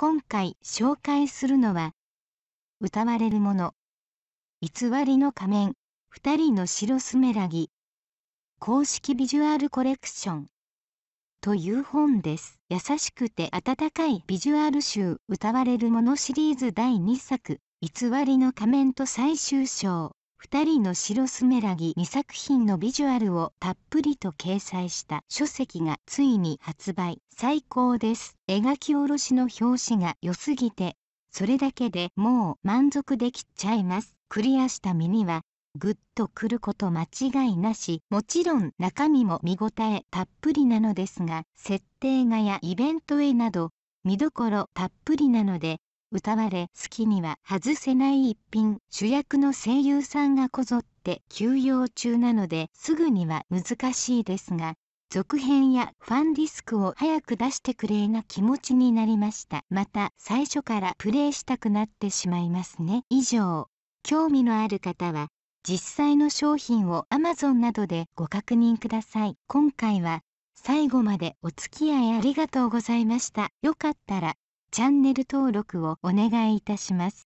今回紹介するのは歌われるもの偽りの仮面二人の白スメラギ公式ビジュアルコレクションという本です優しくて温かいビジュアル集歌われるものシリーズ第2作偽りの仮面と最終章2人の白スメラギ2作品のビジュアルをたっぷりと掲載した書籍がついに発売最高です描き下ろしの表紙が良すぎてそれだけでもう満足できちゃいますクリアした身にはグッとくること間違いなしもちろん中身も見応えたっぷりなのですが設定画やイベント絵など見どころたっぷりなので歌われ好きには外せない一品主役の声優さんがこぞって休養中なのですぐには難しいですが続編やファンディスクを早く出してくれな気持ちになりましたまた最初からプレイしたくなってしまいますね以上興味のある方は実際の商品を Amazon などでご確認ください今回は最後までお付き合いありがとうございましたよかったらチャンネル登録をお願いいたします